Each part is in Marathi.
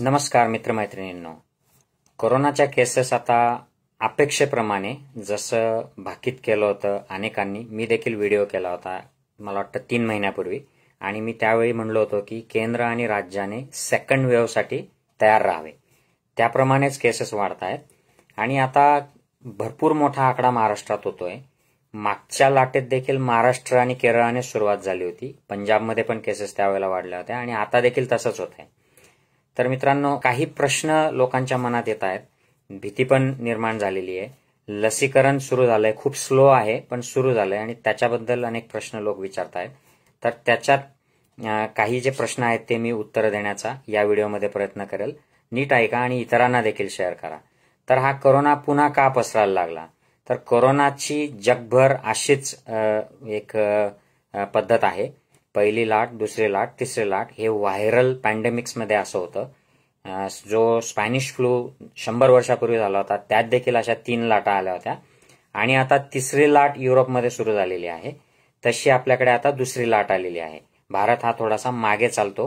नमस्कार मित्रमैत्रिणींनो कोरोनाच्या केसेस आता अपेक्षेप्रमाणे जसं भाकीत केलं होतं अनेकांनी मी देखील व्हिडिओ केला होता मला वाटतं तीन महिन्यापूर्वी आणि मी त्यावेळी म्हणलो होतो की केंद्र आणि राज्याने सेकंड वेव्हसाठी तयार राहावे त्याप्रमाणेच केसेस वाढत आहेत आणि आता भरपूर मोठा आकडा महाराष्ट्रात होतोय मागच्या लाटेत देखील महाराष्ट्र आणि केरळाने सुरुवात झाली होती पंजाबमध्ये पण केसेस त्यावेळेला वाढल्या होत्या आणि आता देखील तसंच होत आहे तर मित्रांनो काही प्रश्न लोकांच्या मनात येत आहेत भीती पण निर्माण झालेली आहे लसीकरण सुरू झालंय खूप स्लो आहे पण सुरू झालंय आणि त्याच्याबद्दल अनेक प्रश्न लोक विचारत आहेत तर त्याच्यात काही जे प्रश्न आहेत ते मी उत्तर देण्याचा या व्हिडिओमध्ये प्रयत्न करेल नीट ऐका आणि इतरांना देखील शेअर करा तर हा करोना पुन्हा का पसरायला लागला तर करोनाची जगभर अशीच एक पद्धत आहे पहिली लाट दुसरी लाट तिसरी लाट हे व्हायरल पॅन्डेमिक्समध्ये असं होतं जो स्पॅनिश फ्लू शंभर वर्षापूर्वी झाला होता त्यात देखील अशा तीन लाटा आल्या होत्या आणि आता तिसरी लाट युरोपमध्ये सुरू झालेली आहे तशी आपल्याकडे आता दुसरी लाट आलेली आहे भारत हा थोडासा मागे चालतो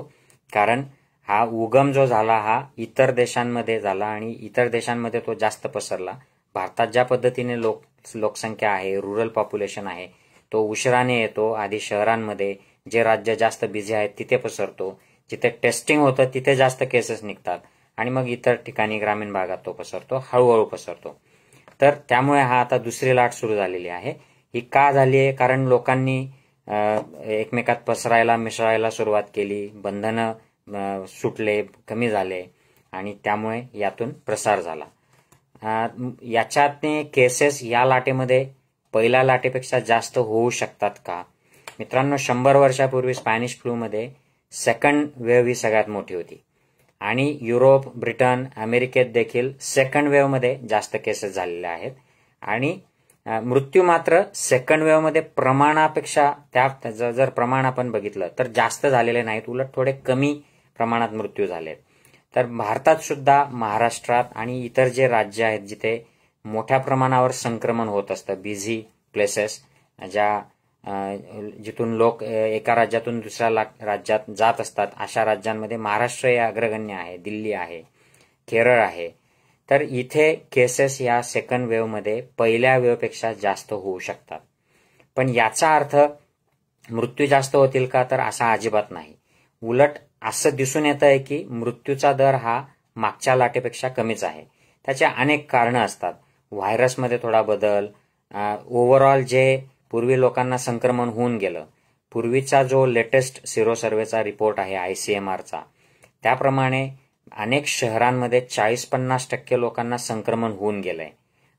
कारण हा उगम जो झाला हा इतर देशांमध्ये झाला आणि इतर देशांमध्ये तो जास्त पसरला भारतात ज्या पद्धतीने लोक लोकसंख्या आहे रुरल पॉप्युलेशन आहे तो उशिराने येतो आधी शहरांमध्ये जे राज्य जास्त बिझी आहेत तिथे पसरतो जिथे टेस्टिंग होतं तिथे जास्त केसेस निघतात आणि मग इतर ठिकाणी ग्रामीण भागात तो पसरतो हळूहळू पसरतो तर त्यामुळे हा आता दुसरी लाट सुरू झालेली आहे ही का झाली आहे कारण लोकांनी एकमेकात पसरायला मिसळायला सुरुवात केली बंधनं सुटले कमी झाले आणि त्यामुळे यातून प्रसार झाला याच्यातने केसेस या लाटेमध्ये पहिल्या लाटेपेक्षा जास्त होऊ शकतात का मित्रांनो शंभर वर्षापूर्वी स्पॅनिश फ्लूमध्ये सेकंड वेव्ह ही सगळ्यात मोठी होती आणि युरोप ब्रिटन अमेरिकेत देखील सेकंड वेव्हमध्ये जास्त केसेस झालेल्या आहेत आणि मृत्यू मात्र सेकंड वेव्हमध्ये प्रमाणापेक्षा त्या जर प्रमाण आपण बघितलं तर जास्त झालेले नाहीत उलट थोडे कमी प्रमाणात मृत्यू झालेत तर भारतात सुद्धा महाराष्ट्रात आणि इतर जे राज्य आहेत जिथे मोठ्या प्रमाणावर संक्रमण होत असतं बिझी प्लेसेस ज्या जिथून लोक एका राज्यातून दुसऱ्या राज्यात जात असतात अशा राज्यांमध्ये महाराष्ट्र हे अग्रगण्य आहे दिल्ली आहे केरळ आहे तर इथे केसेस या सेकंड वेव्हमध्ये पहिल्या वेव्हपेक्षा जास्त होऊ शकतात पण याचा अर्थ मृत्यू जास्त होतील का तर असा अजिबात नाही उलट असं दिसून येत आहे की मृत्यूचा दर हा मागच्या लाटेपेक्षा कमीच आहे त्याचे अनेक कारणं असतात व्हायरसमध्ये थोडा बदल ओव्हरऑल जे पूर्वी लोकांना संक्रमण होऊन गेलं पूर्वीचा जो लेटेस्ट सिरो सर्वेचा रिपोर्ट आहे आय सी एम आरचा त्याप्रमाणे अनेक शहरांमध्ये चाळीस पन्नास टक्के लोकांना संक्रमण होऊन गेलंय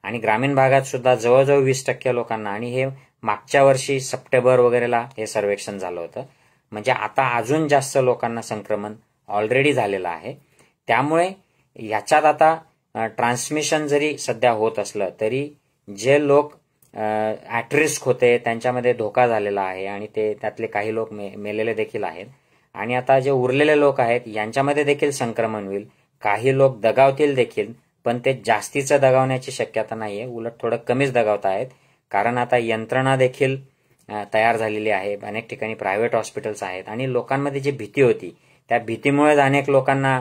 आणि ग्रामीण भागात सुद्धा जवळजवळ वीस टक्के लोकांना आणि हे मागच्या वर्षी सप्टेंबर वगैरेला हे सर्वेक्षण झालं होतं म्हणजे आता अजून जास्त लोकांना संक्रमण ऑलरेडी झालेलं आहे त्यामुळे याच्यात आता ट्रान्समिशन जरी सध्या होत असलं तरी जे लोक ॲट रिस्क होते त्यांच्यामध्ये धोका झालेला आहे आणि ते त्यातले काही लोक मे मेलेले देखील आहेत आणि आता जे उरलेले लोक आहेत यांच्यामध्ये देखील संक्रमण होईल काही लोक दगावतील देखील पण ते जास्तीचं दगावण्याची शक्यता नाही आहे उलट थोडं कमीच दगावत आहेत कारण आता यंत्रणा देखील तयार झालेली आहे अनेक ठिकाणी प्रायव्हेट हॉस्पिटल्स आहेत आणि लोकांमध्ये जी भीती होती त्या भीतीमुळेच अनेक लोकांना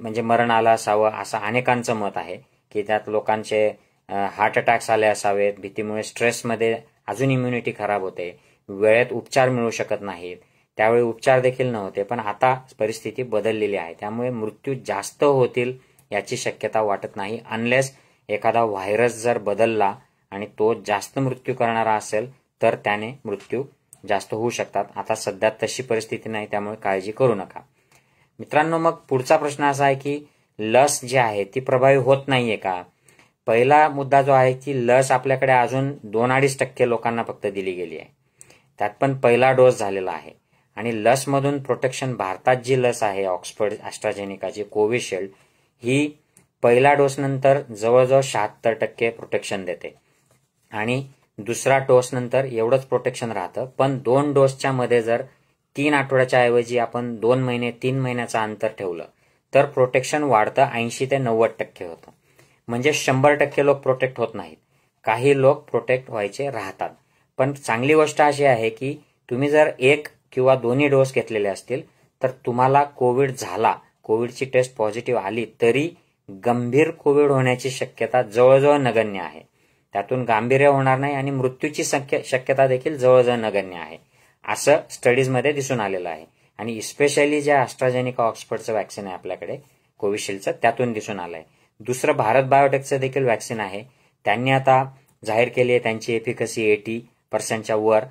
म्हणजे मरण आलं असावं असं अनेकांचं मत आहे की त्यात लोकांचे हार्ट अटॅक्स आले असावेत भीतीमुळे स्ट्रेसमध्ये अजून इम्युनिटी खराब होते वेळेत उपचार मिळू शकत नाहीत त्यावेळी उपचार देखील नव्हते पण आता परिस्थिती बदललेली आहे त्यामुळे मृत्यू जास्त होतील याची शक्यता वाटत नाही अनलेस एखादा व्हायरस जर बदलला आणि तो जास्त मृत्यू करणारा असेल तर त्याने मृत्यू जास्त होऊ शकतात आता सध्या तशी परिस्थिती नाही त्यामुळे काळजी करू नका मित्रांनो मग पुढचा प्रश्न असा आहे की लस जी आहे ती प्रभावी होत नाहीये का पहिला मुद्दा जो आहे की लस आपल्याकडे अजून दोन अडीच टक्के लोकांना फक्त दिली गेली आहे त्यात पण पहिला डोस झालेला आहे आणि लसमधून प्रोटेक्शन भारतात जी लस आहे ऑक्सफर्ड अस्ट्राजेनिकाची कोविशिल्ड ही पहिला डोसनंतर जवळजवळ शहात्तर टक्के प्रोटेक्शन देते आणि दुसरा डोसनंतर एवढंच प्रोटेक्शन राहतं पण दोन डोसच्या मध्ये जर तीन आठवड्याच्या ऐवजी आपण दोन महिने तीन महिन्याचं अंतर ठेवलं तर प्रोटेक्शन वाढतं ऐंशी ते नव्वद टक्के होतं म्हणजे शंभर टक्के लोक प्रोटेक्ट होत नाहीत काही लोक प्रोटेक्ट व्हायचे राहतात पण चांगली गोष्ट अशी आहे की तुम्ही जर एक किंवा दोन्ही डोस घेतलेले असतील तर तुम्हाला कोविड झाला कोविडची टेस्ट पॉझिटिव्ह आली तरी गंभीर कोविड होण्याची शक्यता जवळजवळ नगण्य आहे त्यातून गांभीर्य होणार नाही आणि मृत्यूची शक्यता देखील जवळजवळ नगण्य आहे असं स्टडीजमध्ये दिसून आलेलं आहे आणि स्पेशली जे ऑस्ट्राजेनिका ऑक्सफर्डचं वॅक्सिन आहे आपल्याकडे कोविशिल्डचं त्यातून दिसून आलं आहे दुसरं भारत बायोटेकचं देखील वॅक्सिन आहे त्यांनी आता जाहीर केली आहे त्यांची एफिकसी एटी पर्सेंटच्या वर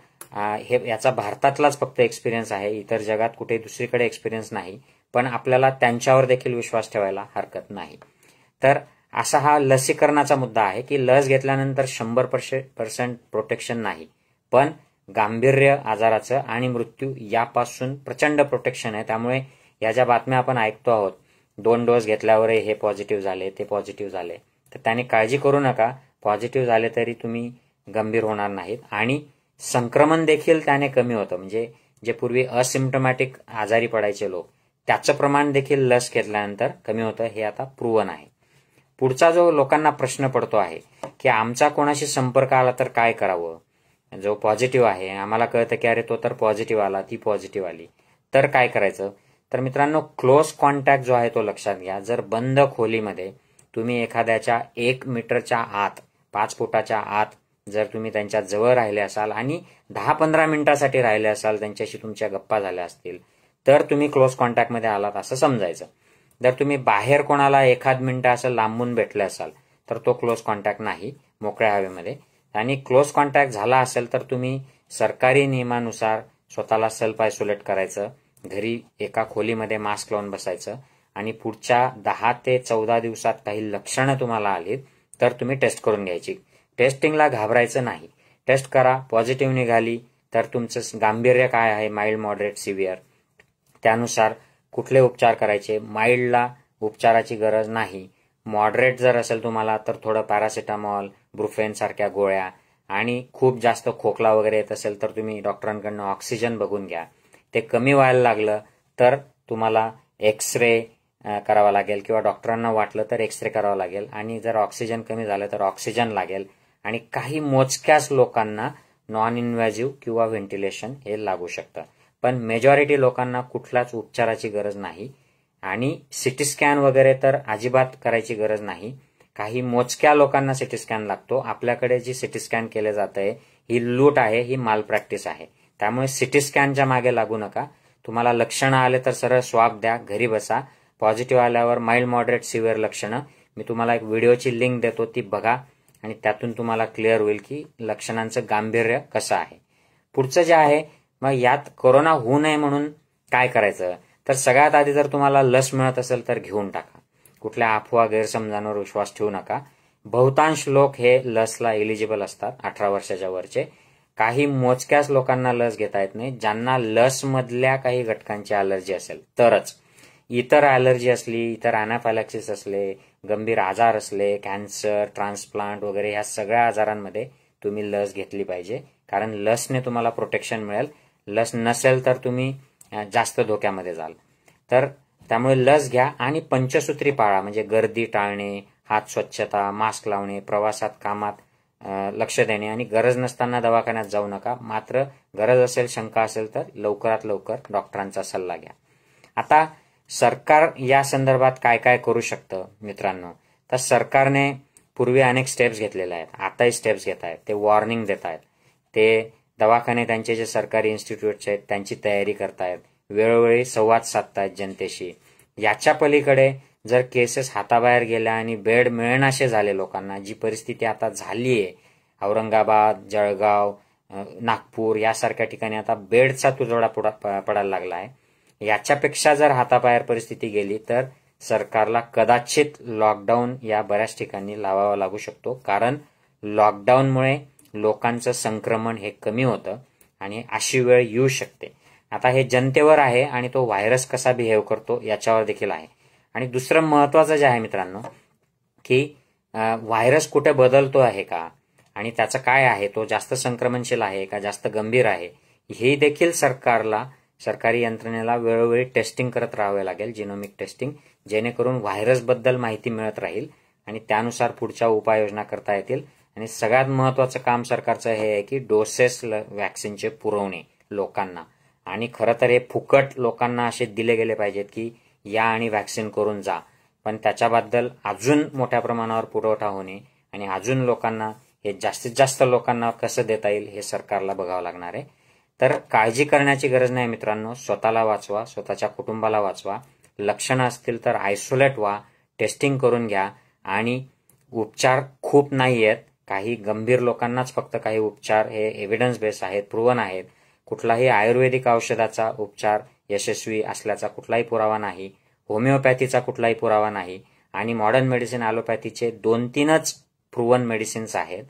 हे याचा भारतातलाच फक्त एक्सपिरियन्स आहे इतर जगात कुठे दुसरीकडे एक्सपिरियन्स नाही पण आपल्याला त्यांच्यावर देखील विश्वास ठेवायला हरकत नाही तर असा हा लसीकरणाचा मुद्दा आहे की लस घेतल्यानंतर शंभर पर्से पर्सेंट प्रोटेक्शन नाही पण गांभीर्य आजाराचं आणि मृत्यू यापासून प्रचंड प्रोटेक्शन आहे त्यामुळे या ज्या बातम्या आपण ऐकतो आहोत दोन डोस घेतल्यावरही हे पॉझिटिव्ह झाले ते पॉझिटिव्ह झाले तर त्याने काळजी करू नका पॉझिटिव्ह झाले तरी तुम्ही गंभीर होणार नाहीत आणि संक्रमण देखील त्याने कमी होतं म्हणजे जे पूर्वी असिम्टोमॅटिक आजारी पडायचे लोक त्याचं प्रमाण देखील लस घेतल्यानंतर कमी होतं हे आता प्रूवन आहे पुढचा जो लोकांना प्रश्न पडतो आहे की आमचा कोणाशी संपर्क आला तर काय करावं जो पॉझिटिव्ह आहे आम्हाला कळतं की अरे तो तर पॉझिटिव्ह आला ती पॉझिटिव्ह आली तर काय करायचं तर मित्रांनो क्लोज कॉन्टॅक्ट जो आहे तो लक्षात घ्या जर बंद खोलीमध्ये तुम्ही एखाद्याच्या एक मीटरच्या आत पाच फुटाच्या आत जर तुम्ही त्यांच्या जवळ राहिले असाल आणि दहा पंधरा मिनिटासाठी राहिले असाल त्यांच्याशी तुमच्या गप्पा झाल्या असतील तर तुम्ही क्लोज कॉन्टॅक्टमध्ये आलात असं समजायचं जर तुम्ही बाहेर कोणाला एखाद मिनिटं असं लांबून भेटले असाल तर तो क्लोज कॉन्टॅक्ट नाही मोकळ्या हवेमध्ये आणि क्लोज कॉन्टॅक्ट झाला असेल तर तुम्ही सरकारी नियमानुसार स्वतःला सेल्फ आयसोलेट करायचं घरी एका खोलीमध्ये मास्क लावून बसायचं आणि पुढच्या दहा ते चौदा दिवसात काही लक्षणं तुम्हाला आलीत तर तुम्ही टेस्ट करून घ्यायची टेस्टिंगला घाबरायचं नाही टेस्ट करा पॉझिटिव्ह निघाली तर तुमचं गांभीर्य काय आहे माइल्ड मॉडरेट सिव्हिअर त्यानुसार कुठले उपचार करायचे माइल्डला उपचाराची गरज नाही मॉडरेट जर असेल तुम्हाला तर थोडं पॅरासिटामॉल ब्रुफेन सारख्या गोळ्या आणि खूप जास्त खोकला वगैरे येत असेल तर तुम्ही डॉक्टरांकडनं ऑक्सिजन बघून घ्या ते कमी व्हायला लागलं तर तुम्हाला एक्स रे करावा लागेल किंवा डॉक्टरांना वाटलं तर एक्स रे करावा लागेल आणि जर ऑक्सिजन कमी झालं तर ऑक्सिजन लागेल आणि काही मोजक्याच लोकांना नॉन इन्व्हॅझिव्ह किंवा व्हेंटिलेशन हे लागू शकतं पण मेजॉरिटी लोकांना कुठलाच उपचाराची गरज नाही आणि सिटी स्कॅन वगैरे तर अजिबात करायची गरज नाही काही मोजक्या लोकांना सिटी स्कॅन लागतो आपल्याकडे जी सिटी स्कॅन केले जात आहे ही लूट आहे ही माल प्रॅक्टिस आहे त्यामुळे सिटी स्कॅनच्या मागे लागू नका तुम्हाला लक्षणं आले तर सरळ स्वाब द्या घरी बसा पॉझिटिव्ह आल्यावर माइल्ड मॉडरेट सिव्हिअर लक्षणं मी तुम्हाला एक व्हिडिओची लिंक देतो ती बघा आणि त्यातून तुम्हाला क्लिअर होईल की लक्षणांचं गांभीर्य कसं आहे पुढचं जे आहे मग यात कोरोना होऊ नये म्हणून काय करायचं तर सगळ्यात आधी जर तुम्हाला लस मिळत असेल तर घेऊन टाका कुठल्या अफवा गैरसमजांवर विश्वास ठेवू नका बहुतांश लोक हे लसला एलिजिबल असतात अठरा वर्षाच्या वरचे काही मोजक्याच लोकांना लस घेता येत नाही ज्यांना लसमधल्या काही घटकांची अलर्जी असेल तरच इतर अलर्जी असली इतर अनाफॅलॅक्सिस असले गंभीर आजार असले कॅन्सर ट्रान्सप्लांट वगैरे ह्या सगळ्या आजारांमध्ये तुम्ही लस घेतली पाहिजे कारण लसने तुम्हाला प्रोटेक्शन मिळेल लस नसेल तर तुम्ही जास्त धोक्यामध्ये जाल तर त्यामुळे लस घ्या आणि पंचसूत्री पाळा म्हणजे गर्दी टाळणे हात स्वच्छता मास्क लावणे प्रवासात कामात लक्ष देणे आणि गरज नसताना दवाखान्यात जाऊ नका मात्र गरज असेल शंका असेल तर लवकरात लवकर डॉक्टरांचा सल्ला घ्या आता सरकार या संदर्भात काय काय करू शकतं मित्रांनो तर सरकारने पूर्वी अनेक स्टेप्स घेतलेले आहेत आताही स्टेप्स घेत आहेत ते वॉर्निंग देत आहेत ते दवाखाने त्यांचे जे सरकारी इन्स्टिट्यूट्स आहेत त्यांची तयारी करतायत वेळोवेळी संवाद साधतायत जनतेशी याच्या पलीकडे जर केसेस हाताबाहेर गेल्या आणि बेड मिळणाशे झाले लोकांना जी परिस्थिती आता झाली आहे औरंगाबाद जळगाव नागपूर यासारख्या ठिकाणी आता बेडचा तुजोडा पडायला लागला आहे याच्यापेक्षा जर हाताबाहेर परिस्थिती गेली तर सरकारला कदाचित लॉकडाऊन या बऱ्याच ठिकाणी लावावा लागू शकतो कारण लॉकडाऊनमुळे लोकांचं संक्रमण हे कमी होतं आणि अशी वेळ येऊ शकते आता हे जनतेवर आहे आणि तो व्हायरस कसा बिहेव करतो याच्यावर देखील आहे आणि दुसरं महत्वाचं जे आहे मित्रांनो की व्हायरस कुठे बदलतो आहे का आणि त्याचं काय आहे तो जास्त संक्रमणशील आहे का जास्त गंभीर आहे हे देखील सरकारला सरकारी यंत्रणेला वेळोवेळी टेस्टिंग करत राहावे लागेल जिनोमिक टेस्टिंग जेणेकरून व्हायरसबद्दल माहिती मिळत राहील आणि त्यानुसार पुढच्या उपाययोजना करता येतील आणि सगळ्यात महत्त्वाचं काम सरकारचं हे आहे की डोसेस व्हॅक्सिनचे पुरवणे लोकांना आणि खरं तर हे फुकट लोकांना असे दिले गेले पाहिजेत की या आणि व्हॅक्सिन करून जा पण त्याच्याबद्दल अजून मोठ्या प्रमाणावर पुरवठा होणे आणि अजून लोकांना हे जास्तीत जास्त लोकांना कसं देता येईल हे सरकारला बघावं लागणार आहे तर काळजी करण्याची गरज नाही मित्रांनो स्वतःला वाचवा स्वतःच्या कुटुंबाला वाचवा लक्षणं असतील तर आयसोलेट व्हा टेस्टिंग करून घ्या आणि उपचार खूप नाही आहेत काही गंभीर लोकांनाच फक्त काही उपचार हे एव्हिडन्स बेस आहेत प्रूवन आहेत कुठलाही आयुर्वेदिक औषधाचा उपचार यशस्वी असल्याचा कुठलाही पुरावा नाही होमिओपॅथीचा कुठलाही पुरावा नाही आणि मॉडर्न मेडिसिन ॲलोपॅथीचे दोन तीनच प्रूवन मेडिसिन्स आहेत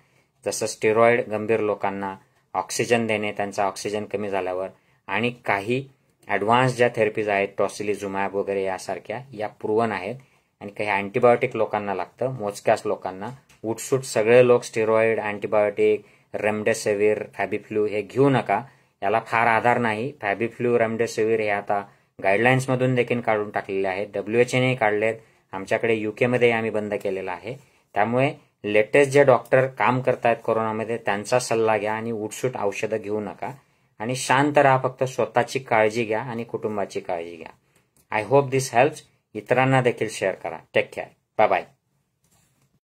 जसं स्टेरॉइड गंभीर लोकांना ऑक्सिजन देणे त्यांचा ऑक्सिजन कमी झाल्यावर आणि काही ॲडव्हान्स ज्या थेरपीज आहेत टॉसिली झुमॅब वगैरे यासारख्या या प्रुवन आहेत आणि काही अँटीबायोटिक लोकांना लागतं मोजक्याच लोकांना उठसूट सगळे लोक स्टेरॉइड अँटीबायोटिक रेमडेसिवीर फॅबिफ्लू हे घेऊ नका याला फार आधार नाही फ्लू रेमडेसिवीर हे आता गाईडलाईन्समधून देखील काढून टाकलेले आहेत डब्ल्यू एच एने काढलेत आमच्याकडे युकेमध्ये आम्ही बंद केलेला आहे त्यामुळे लेटेस्ट जे डॉक्टर काम करतायत कोरोनामध्ये त्यांचा सल्ला घ्या आणि उठसूट औषधं घेऊ नका आणि शांत राहा फक्त स्वतःची काळजी घ्या आणि कुटुंबाची काळजी घ्या आय होप दिस हेल्प इतरांना देखील शेअर करा टेक केअर बाय बाय